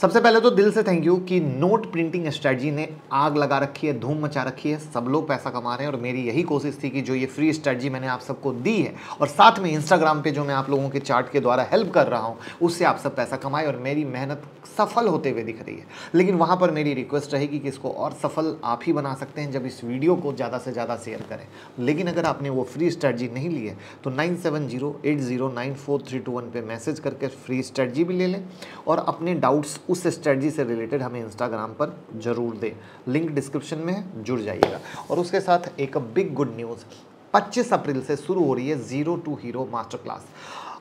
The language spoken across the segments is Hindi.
सबसे पहले तो दिल से थैंक यू कि नोट प्रिंटिंग स्ट्रेटजी ने आग लगा रखी है धूम मचा रखी है सब लोग पैसा कमा रहे हैं और मेरी यही कोशिश थी कि जो ये फ्री स्ट्रेटजी मैंने आप सबको दी है और साथ में इंस्टाग्राम पे जो मैं आप लोगों के चार्ट के द्वारा हेल्प कर रहा हूँ उससे आप सब पैसा कमाए और मेरी मेहनत सफल होते हुए दिख रही है लेकिन वहाँ पर मेरी रिक्वेस्ट रहेगी कि इसको और सफल आप ही बना सकते हैं जब इस वीडियो को ज़्यादा से ज़्यादा शेयर करें लेकिन अगर आपने वो फ्री स्ट्रेटजी नहीं ली है तो nine seven zero eight zero nine four three two one पर मैसेज करके फ्री स्ट्रेटजी भी ले लें और अपने डाउट्स उस स्ट्रेटजी से रिलेटेड हमें इंस्टाग्राम पर जरूर दें लिंक डिस्क्रिप्शन में जुड़ जाइएगा और उसके साथ एक बिग गुड न्यूज़ 25 अप्रैल से शुरू हो रही है zero to hero master class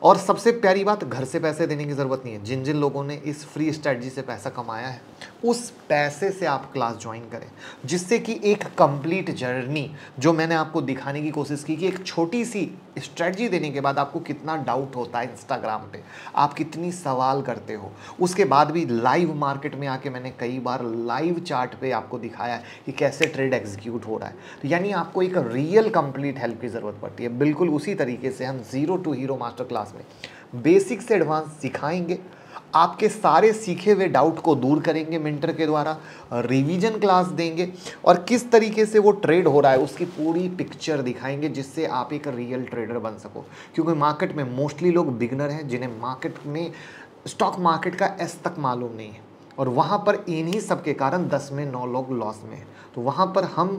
और सबसे प्यारी बात घर से पैसे देने की ज़रूरत नहीं है जिन जिन लोगों ने इस फ्री स्ट्रैटी से पैसा कमाया है उस पैसे से आप क्लास ज्वाइन करें जिससे कि एक कंप्लीट जर्नी जो मैंने आपको दिखाने की कोशिश की कि एक छोटी सी स्ट्रैटी देने के बाद आपको कितना डाउट होता है इंस्टाग्राम पे आप कितनी सवाल करते हो उसके बाद भी लाइव मार्केट में आके मैंने कई बार लाइव चार्ट पे आपको दिखाया है कि कैसे ट्रेड एग्जीक्यूट हो रहा है तो यानी आपको एक रियल कंप्लीट हेल्प की ज़रूरत पड़ती है बिल्कुल उसी तरीके से हम zero to hero master class class में बेसिक से एडवांस सिखाएंगे आपके सारे सीखे हुए डाउट को दूर करेंगे मेंटर के द्वारा रिवीजन क्लास देंगे और किस तरीके से वो ट्रेड हो रहा है उसकी पूरी पिक्चर दिखाएंगे जिससे आप एक रियल ट्रेडर बन सको क्योंकि मार्केट में मोस्टली लोग बिगनर हैं जिन्हें मार्केट में स्टॉक मार्केट का एस तक मालूम नहीं है और वहाँ पर इन्हीं सब के कारण दस में नौ लोग लॉस में हैं तो वहाँ पर हम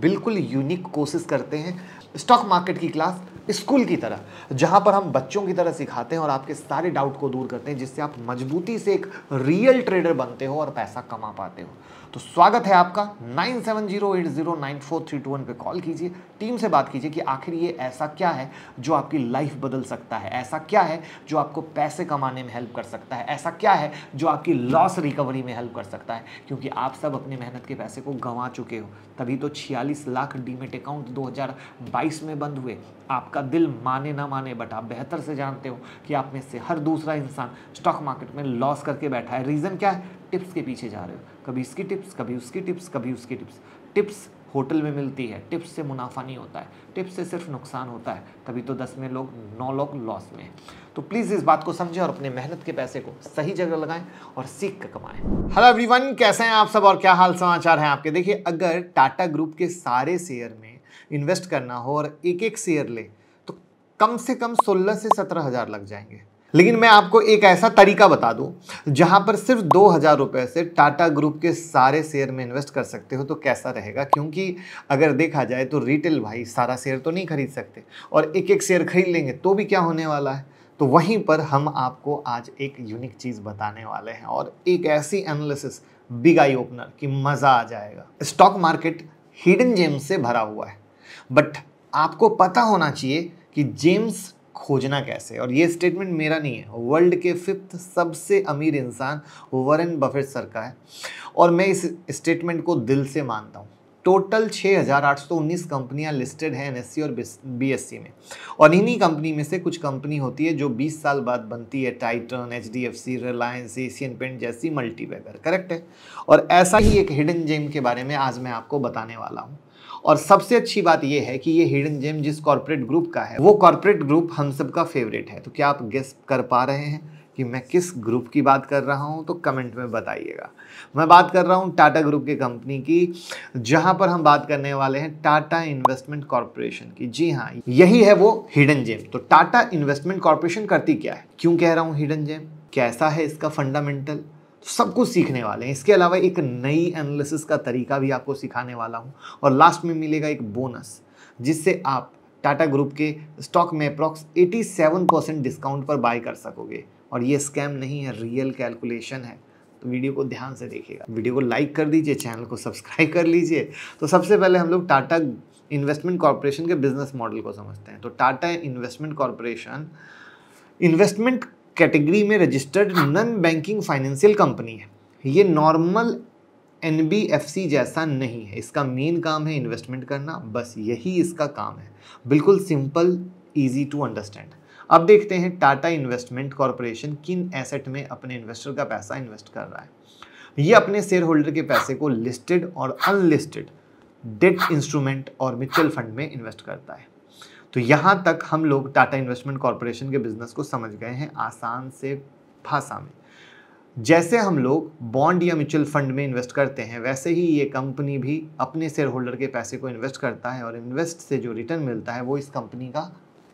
बिल्कुल यूनिक कोशिश करते हैं स्टॉक मार्केट की क्लास स्कूल की तरह जहां पर हम बच्चों की तरह सिखाते हैं और आपके सारे डाउट को दूर करते हैं जिससे आप मजबूती से एक रियल ट्रेडर बनते हो और पैसा कमा पाते हो तो स्वागत है आपका 9708094321 पे कॉल कीजिए टीम से बात कीजिए कि आखिर ये ऐसा क्या है जो आपकी लाइफ बदल सकता है ऐसा क्या है जो आपको पैसे कमाने में हेल्प कर सकता है ऐसा क्या है जो आपकी लॉस रिकवरी में हेल्प कर सकता है क्योंकि आप सब अपनी मेहनत के पैसे को गंवा चुके हो तभी तो छियालीस लाख डीमेट अकाउंट दो बाईस में बंद हुए आपका दिल माने ना माने बट आप बेहतर से जानते हो कि आप में से हर दूसरा इंसान स्टॉक मार्केट में लॉस करके बैठा है रीज़न क्या है टिप्स के पीछे जा रहे हो कभी इसकी टिप्स कभी उसकी टिप्स कभी उसकी टिप्स टिप्स होटल में मिलती है टिप्स से मुनाफा नहीं होता है टिप्स से सिर्फ नुकसान होता है तभी तो दस में लोग नौ लोग लॉस में हैं तो प्लीज़ इस बात को समझें और अपने मेहनत के पैसे को सही जगह लगाएं और सीख कर कमाएं हेलो एवरीवन कैसे हैं आप सब और क्या हाल समाचार हैं आपके देखिए अगर टाटा ग्रुप के सारे शेयर में इन्वेस्ट करना हो और एक एक शेयर ले तो कम से कम सोलह से सत्रह हज़ार लग जाएंगे लेकिन मैं आपको एक ऐसा तरीका बता दूं जहां पर सिर्फ दो हज़ार रुपये से टाटा ग्रुप के सारे शेयर में इन्वेस्ट कर सकते हो तो कैसा रहेगा क्योंकि अगर देखा जाए तो रिटेल भाई सारा शेयर तो नहीं खरीद सकते और एक एक शेयर खरीद लेंगे तो भी क्या होने वाला है तो वहीं पर हम आपको आज एक यूनिक चीज़ बताने वाले हैं और एक ऐसी एनालिसिस बिग आई ओपनर की मज़ा आ जाएगा स्टॉक मार्केट हिडन जेम से भरा हुआ है बट आपको पता होना चाहिए कि जेम्स खोजना कैसे और ये स्टेटमेंट मेरा नहीं है वर्ल्ड के फिफ्थ सबसे अमीर इंसान वरन बफेट सर का है और मैं इस स्टेटमेंट को दिल से मानता हूँ टोटल 6,819 कंपनियां लिस्टेड हैं एन और बी में और इन्हीं कंपनी में से कुछ कंपनी होती है जो 20 साल बाद बनती है टाइटन सी रिलायंस एशियन पेंट जैसी मल्टीवेगर करेक्ट है और ऐसा ही एक हिडन जेम के बारे में आज मैं आपको बताने वाला हूँ और सबसे अच्छी बात यह है कि ये हिडन जेम जिस कॉरपोरेट ग्रुप का है वो कॉरपोरेट ग्रुप हम सब का फेवरेट है तो क्या आप गेस्ट कर पा रहे हैं कि मैं किस ग्रुप की बात कर रहा हूँ तो कमेंट में बताइएगा मैं बात कर रहा हूँ टाटा ग्रुप की कंपनी की जहाँ पर हम बात करने वाले हैं टाटा इन्वेस्टमेंट कॉरपोरेशन की जी हाँ यही है वो हिडन जेम तो टाटा इन्वेस्टमेंट कॉरपोरेशन करती क्या है क्यों कह रहा हूँ हिडन जेम कैसा है इसका फंडामेंटल सब कुछ सीखने वाले हैं इसके अलावा एक नई एनालिसिस का तरीका भी आपको सिखाने वाला हूँ और लास्ट में मिलेगा एक बोनस जिससे आप टाटा ग्रुप के स्टॉक में अप्रॉक्स 87 परसेंट डिस्काउंट पर बाय कर सकोगे और ये स्कैम नहीं है रियल कैलकुलेशन है तो वीडियो को ध्यान से देखिएगा वीडियो को लाइक कर दीजिए चैनल को सब्सक्राइब कर लीजिए तो सबसे पहले हम लोग टाटा इन्वेस्टमेंट कॉरपोरेशन के बिजनेस मॉडल को समझते हैं तो Tata Investment Corporation investment category में registered non banking financial company है ये नॉर्मल एन जैसा नहीं है इसका मेन काम है इन्वेस्टमेंट करना बस यही इसका काम है बिल्कुल सिंपल ईजी टू अंडरस्टैंड अब देखते हैं टाटा इन्वेस्टमेंट कॉरपोरेशन किन एसेट में अपने इन्वेस्टर का पैसा इन्वेस्ट कर रहा है ये अपने शेयर होल्डर के पैसे को लिस्टेड और अनलिस्टेड डेट इंस्ट्रूमेंट और म्यूचुअल फंड में इन्वेस्ट करता है तो यहाँ तक हम लोग टाटा इन्वेस्टमेंट कॉरपोरेशन के बिजनेस को समझ गए हैं आसान से भाषा में जैसे हम लोग बॉन्ड या म्यूचुअल फंड में इन्वेस्ट करते हैं वैसे ही ये कंपनी भी अपने शेयर होल्डर के पैसे को इन्वेस्ट करता है और इन्वेस्ट से जो रिटर्न मिलता है वो इस कंपनी का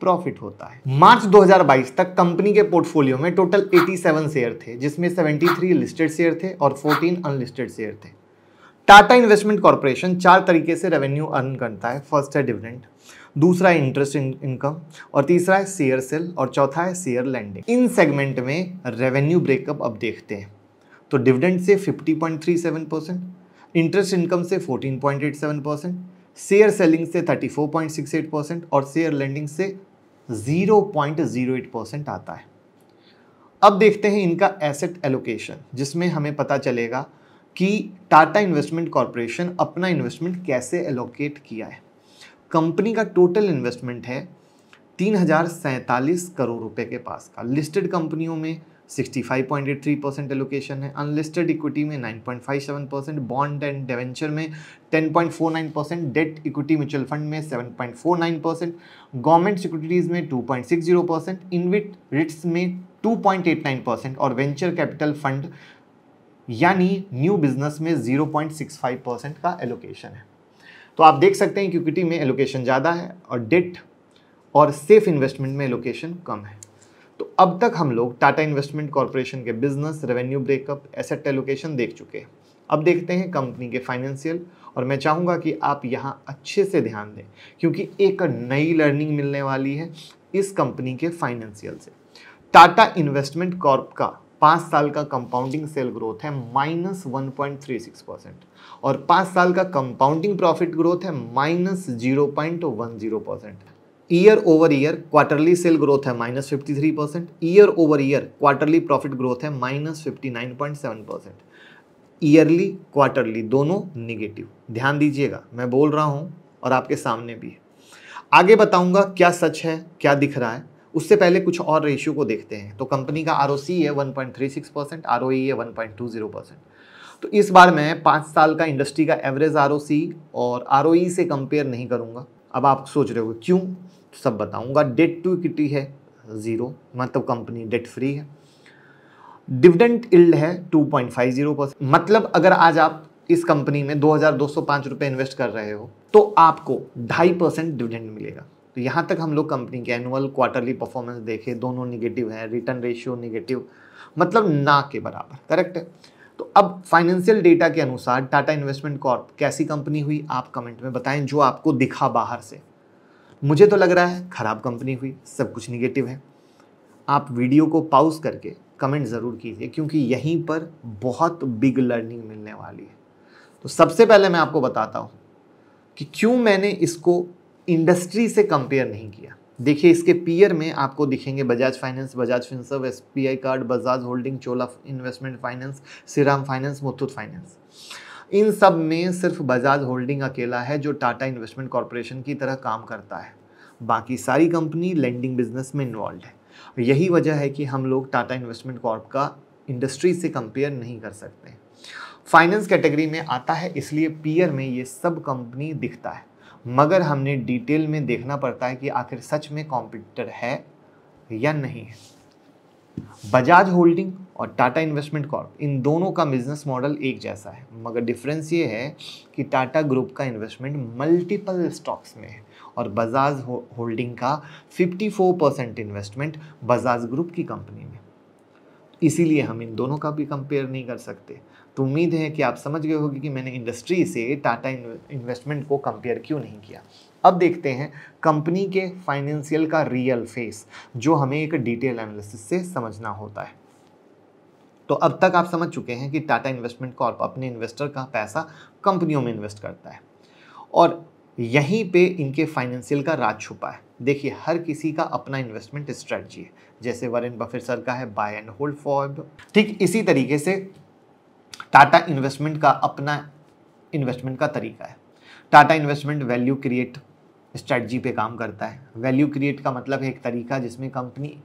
प्रॉफिट होता है मार्च 2022 तक कंपनी के पोर्टफोलियो में टोटल 87 शेयर थे जिसमें 73 लिस्टेड शेयर थे और 14 अनलिस्टेड शेयर थे टाटा इन्वेस्टमेंट कॉरपोरेशन चार तरीके से रेवेन्यू अर्न करता है फर्स्ट है डिविडेंड दूसरा है इंटरेस्ट इनकम और तीसरा है शेयर सेल और चौथा है शेयर लैंडिंग इन सेगमेंट में रेवेन्यू ब्रेकअप अब देखते हैं तो डिविडेंड से 50.37 परसेंट इंटरेस्ट इनकम से 14.87 परसेंट शेयर सेलिंग से 34.68 परसेंट और शेयर लैंडिंग से 0.08 परसेंट आता है अब देखते हैं इनका एसेट एलोकेशन जिसमें हमें पता चलेगा कि टाटा इन्वेस्टमेंट कॉरपोरेशन अपना इन्वेस्टमेंट कैसे एलोकेट किया है कंपनी का टोटल इन्वेस्टमेंट है तीन हज़ार सैंतालीस करोड़ रुपए के पास का लिस्टेड कंपनियों में 65.83 परसेंट एलोकेशन है अनलिस्टेड इक्विटी में 9.57 परसेंट बॉन्ड एंड डेवेंचर में 10.49 percent debt equity mutual fund में 7.49 परसेंट गवर्नमेंट सिक्योरिटीज़ में 2.60 परसेंट इनविट रिट्स में 2.89 परसेंट और वेंचर कैपिटल फंड यानी न्यू बिजनेस में 0.65 परसेंट का एलोकेशन है तो आप देख सकते हैं इक्विटी में एलोकेशन ज़्यादा है और डेट और सेफ इन्वेस्टमेंट में एलोकेशन कम है तो अब तक हम लोग टाटा इन्वेस्टमेंट कॉरपोरेशन के business revenue breakup asset allocation देख चुके हैं अब देखते हैं कंपनी के फाइनेंशियल और मैं चाहूँगा कि आप यहाँ अच्छे से ध्यान दें क्योंकि एक नई लर्निंग मिलने वाली है इस कंपनी के फाइनेंशियल से टाटा इन्वेस्टमेंट कॉर्प का पाँच साल का कंपाउंडिंग सेल ग्रोथ है minus one point three six percent और पाँच साल का कंपाउंडिंग प्रॉफिट ग्रोथ है minus zero point one zero percent year over year quarterly sale growth है minus fifty three percent year over year quarterly profit growth है minus fifty nine point seven percent yearly quarterly दोनों निगेटिव ध्यान दीजिएगा मैं बोल रहा हूँ और आपके सामने भी है आगे बताऊंगा क्या सच है क्या दिख रहा है उससे पहले कुछ और रेशियो को देखते हैं तो कंपनी का आर है 1.36 परसेंट आर है 1.20 परसेंट तो इस बार मैं पाँच साल का इंडस्ट्री का एवरेज आर और आर e से कंपेयर नहीं करूँगा अब आप सोच रहे हो क्यों तो सब बताऊँगा डेट टू इक्विटी है ज़ीरो मतलब कंपनी डेट फ्री है डिविडेंट इल्ड है 2.50 परसेंट मतलब अगर आज आप इस कंपनी में दो हज़ार इन्वेस्ट कर रहे हो तो आपको ढाई परसेंट डिविडेंट मिलेगा तो यहाँ तक हम लोग कंपनी के एनुअल क्वार्टरली परफॉर्मेंस देखे दोनों निगेटिव है रिटर्न रेशियो निगेटिव मतलब ना के बराबर करेक्ट है तो अब फाइनेंशियल डेटा के अनुसार टाटा इन्वेस्टमेंट कॉर्प कैसी कंपनी हुई आप कमेंट में बताएं जो आपको दिखा बाहर से मुझे तो लग रहा है ख़राब कंपनी हुई सब कुछ निगेटिव है आप वीडियो को पाउज करके कमेंट ज़रूर कीजिए क्योंकि यहीं पर बहुत बिग लर्निंग मिलने वाली है तो सबसे पहले मैं आपको बताता हूँ कि क्यों मैंने इसको इंडस्ट्री से कंपेयर नहीं किया देखिए इसके पीयर में आपको दिखेंगे Bajaj Finance Bajaj Finserv S card Bajaj Holding Chola Investment Finance Shriram Finance Muthoot Finance इन सब में सिर्फ बजाज होल्डिंग अकेला है जो टाटा इन्वेस्टमेंट कॉरपोरेशन की तरह काम करता है बाकी सारी कंपनी लैंडिंग बिजनेस में इन्वॉल्व है यही वजह है कि हम लोग टाटा इन्वेस्टमेंट कॉर्प का इंडस्ट्री से कंपेयर नहीं कर सकते फाइनेंस कैटेगरी में आता है इसलिए पीयर में ये सब कंपनी दिखता है मगर हमने डिटेल में देखना पड़ता है कि आखिर सच में कॉम्पिटिटर है या नहीं है बजाज होल्डिंग और टाटा इन्वेस्टमेंट कॉर्प इन दोनों का बिजनेस मॉडल एक जैसा है मगर डिफरेंस ये है कि टाटा ग्रुप का इन्वेस्टमेंट मल्टीपल स्टॉक्स में है और बजाज होल्डिंग का 54 परसेंट इन्वेस्टमेंट बजाज ग्रुप की कंपनी में इसीलिए हम इन दोनों का भी कंपेयर नहीं कर सकते तो उम्मीद है कि आप समझ गए होगी कि मैंने इंडस्ट्री से टाटा इन्वेस्टमेंट को कंपेयर क्यों नहीं किया अब देखते हैं कंपनी के फाइनेंशियल का रियल फेस जो हमें एक डिटेल एनालिसिस से समझना होता है तो अब तक आप समझ चुके हैं कि टाटा इन्वेस्टमेंट कॉर्प अपने इन्वेस्टर का पैसा कंपनियों में इन्वेस्ट करता है और यहीं पे इनके फाइनेंशियल का राज छुपा है देखिए हर किसी का अपना इन्वेस्टमेंट स्ट्रेटजी है जैसे वरिन बफेट सर का है बाय एंड होल्ड फॉर ठीक इसी तरीके से टाटा इन्वेस्टमेंट का अपना इन्वेस्टमेंट का तरीका है Tata Investment value create strategy पे काम करता है वैल्यू क्रिएट का मतलब है एक तरीका जिसमें कंपनी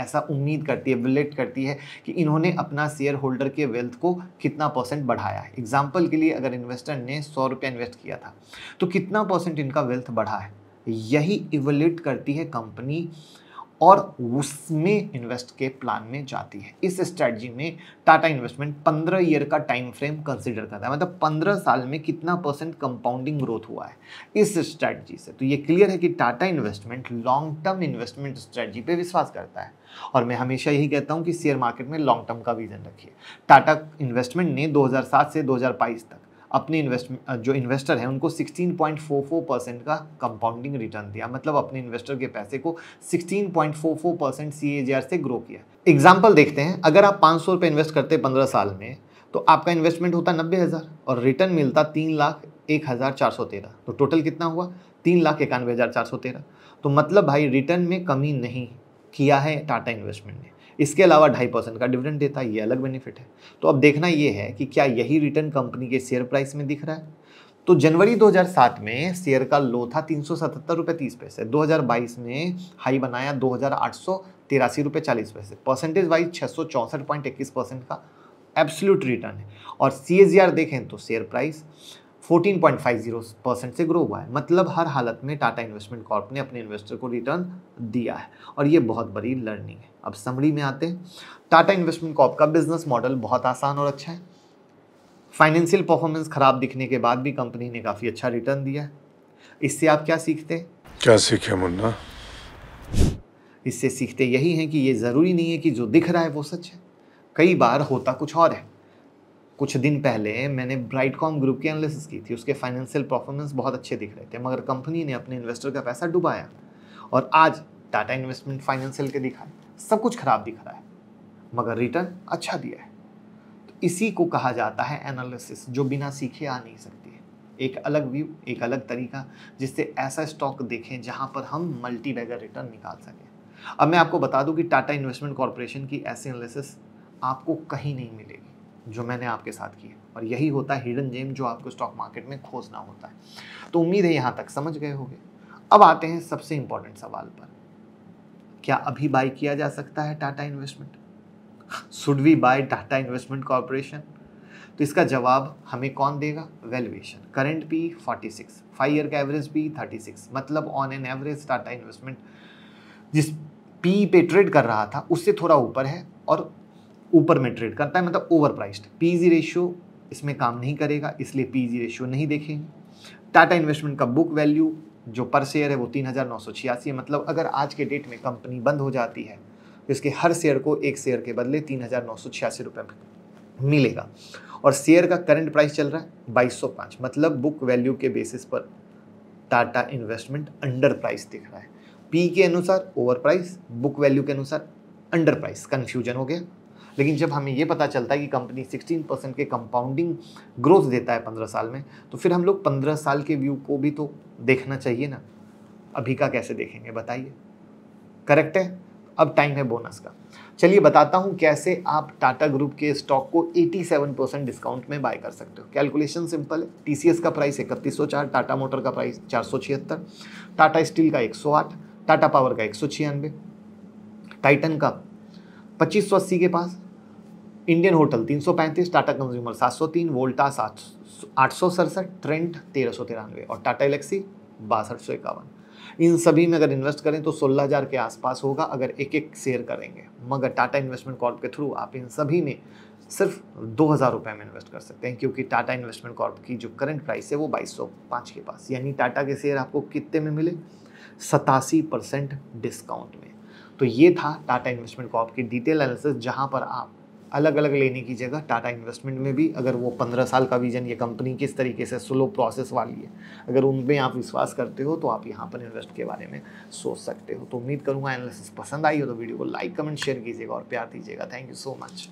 ऐसा उम्मीद करती है बिलेट करती है कि इन्होंने अपना शेयर होल्डर के वेल्थ को कितना परसेंट बढ़ाया है एग्जाम्पल के लिए अगर इन्वेस्टर ने सौ रुपया इन्वेस्ट किया था तो कितना परसेंट इनका वेल्थ बढ़ा है यही इवोल्यूट करती है कंपनी और उसमें इन्वेस्ट के प्लान में जाती है इस स्ट्रैटी में टाटा इन्वेस्टमेंट पंद्रह ईयर का टाइम फ्रेम कंसिडर करता है मतलब पंद्रह साल में कितना परसेंट कंपाउंडिंग ग्रोथ हुआ है इस स्ट्रैटी से तो ये क्लियर है कि Tata Investment long term investment strategy पे विश्वास करता है और मैं हमेशा यही कहता हूँ कि शेयर मार्केट में लॉन्ग टर्म का विजन रखिए टाटा इन्वेस्टमेंट ने दो से दो तक अपने इन्वेस्ट जो इन्वेस्टर हैं उनको 16.44 परसेंट का कंपाउंडिंग रिटर्न दिया मतलब अपने इन्वेस्टर के पैसे को 16.44 परसेंट सी से ग्रो किया एग्जाम्पल देखते हैं अगर आप पाँच सौ इन्वेस्ट करते पंद्रह साल में तो आपका इन्वेस्टमेंट होता नब्बे हज़ार और रिटर्न मिलता तीन लाख एक हज़ार चार सौ तेरह तो टोटल कितना हुआ तीन लाख इक्यानवे हज़ार चार सौ तेरह तो मतलब भाई रिटर्न में कमी नहीं किया है टाटा इन्वेस्टमेंट ने इसके अलावा ढाई परसेंट का डिविडेंड देता है ये अलग बेनिफिट है तो अब देखना ये है कि क्या यही रिटर्न कंपनी के शेयर प्राइस में दिख रहा है तो जनवरी 2007 में शेयर का लो था तीन सौ सतहत्तर रुपये तीस पैसे दो में हाई बनाया दो हज़ार आठ सौ तिरासी रुपये चालीस पैसे परसेंटेज वाइज छः सौ चौंसठ पॉइंट इक्कीस परसेंट का एब्सोल्यूट रिटर्न है और सी देखें तो शेयर प्राइस 14.50 परसेंट से ग्रो हुआ है मतलब हर हालत में टाटा इन्वेस्टमेंट कॉर्प ने अपने इन्वेस्टर को रिटर्न दिया है और ये बहुत बड़ी लर्निंग है अब समरी में आते हैं टाटा इन्वेस्टमेंट कॉर्प का बिजनेस मॉडल बहुत आसान और अच्छा है फाइनेंशियल परफॉर्मेंस खराब दिखने के बाद भी कंपनी ने काफ़ी अच्छा रिटर्न दिया है इससे आप क्या सीखते हैं क्या सीखे मुन्ना इससे सीखते यही हैं कि ये ज़रूरी नहीं है कि जो दिख रहा है वो सच है कई बार होता कुछ और है कुछ दिन पहले मैंने ब्राइटकॉम ग्रुप की एनालिसिस की थी उसके फाइनेंशियल परफॉर्मेंस बहुत अच्छे दिख रहे थे मगर कंपनी ने अपने इन्वेस्टर का पैसा डुबाया और आज टाटा इन्वेस्टमेंट फाइनेंशियल के दिखाए सब कुछ खराब दिख रहा है मगर रिटर्न अच्छा दिया है तो इसी को कहा जाता है एनालिसिस जो बिना सीखे आ नहीं सकती है एक अलग व्यू एक अलग तरीका जिससे ऐसा स्टॉक देखें जहां पर हम मल्टी बैगर रिटर्न निकाल सकें अब मैं आपको बता दूं कि टाटा इन्वेस्टमेंट कॉरपोरेशन की ऐसी एनालिसिस आपको कहीं नहीं मिलेगी जो मैंने आपके साथ की है और यही होता है हिडन जेम जो आपको स्टॉक मार्केट में खोजना होता है तो उम्मीद है यहाँ तक समझ गए होंगे अब आते हैं सबसे इंपॉर्टेंट सवाल पर क्या अभी बाय किया जा सकता है Tata Investment should we buy Tata Investment Corporation तो इसका जवाब हमें कौन देगा valuation current P 46 six five year का एवरेज पी 36 मतलब on an average Tata Investment जिस पी पे ट्रेड कर रहा था उससे थोड़ा ऊपर है और ऊपर में ट्रेड करता है मतलब ओवर प्राइस्ड पीजी रेशियो इसमें काम नहीं करेगा इसलिए पीजी रेशियो e नहीं देखेंगे टाटा इन्वेस्टमेंट का बुक वैल्यू जो पर शेयर है वो तीन हज़ार नौ सौ छियासी है मतलब अगर आज के डेट में कंपनी बंद हो जाती है तो इसके हर शेयर को एक शेयर के बदले तीन हज़ार नौ सौ छियासी रुपये मिलेगा और शेयर का करंट प्राइस चल रहा है बाईस सौ पाँच मतलब बुक वैल्यू के बेसिस पर टाटा इन्वेस्टमेंट अंडर प्राइस दिख रहा है पी e के अनुसार ओवर प्राइस बुक वैल्यू के अनुसार अंडर प्राइस कन्फ्यूजन हो गया लेकिन जब हमें ये पता चलता है कि कंपनी 16 परसेंट के कंपाउंडिंग ग्रोथ देता है पंद्रह साल में तो फिर हम लोग पंद्रह साल के व्यू को भी तो देखना चाहिए ना अभी का कैसे देखेंगे बताइए करेक्ट है अब टाइम है बोनस का चलिए बताता हूँ कैसे आप टाटा ग्रुप के स्टॉक को 87 परसेंट डिस्काउंट में बाय कर सकते हो कैलकुलेशन सिंपल है टी का प्राइस इकतीस सौ चार टाटा मोटर का प्राइस चार सौ छिहत्तर टाटा स्टील का एक टाटा पावर का एक सौ छियानवे टाइटन का पच्चीस सौ अस्सी के पास Indian Hotel 335 Tata Consumer 703 Voltas सात आठ सौ सड़सठ ट्रेंट तेरह सौ तिरानवे और टाटा इलेक्सी बासठ सौ इक्यावन इन सभी में अगर इन्वेस्ट करें तो सोलह हज़ार के आसपास होगा अगर एक एक शेयर करेंगे मगर टाटा इन्वेस्टमेंट कॉर्प के थ्रू आप इन सभी में सिर्फ दो हज़ार रुपये में इन्वेस्ट कर सकते हैं क्योंकि टाटा इन्वेस्टमेंट कॉर्प की जो करंट प्राइस है वो बाईस सौ पाँच के पास यानी टाटा के शेयर आपको कितने में मिले सतासी परसेंट डिस्काउंट में तो ये था टाटा इन्वेस्टमेंट कॉर्प की डिटेल एनालिसिस जहाँ पर आप अलग अलग लेने की जगह टाटा इन्वेस्टमेंट में भी अगर वो पंद्रह साल का विजन ये कंपनी किस तरीके से स्लो प्रोसेस वाली है अगर उनमें आप विश्वास करते हो तो आप यहाँ पर इन्वेस्ट के बारे में सोच सकते हो तो उम्मीद करूँगा एनालिसिस पसंद आई हो तो वीडियो को लाइक कमेंट शेयर कीजिएगा और प्यार दीजिएगा थैंक यू सो मच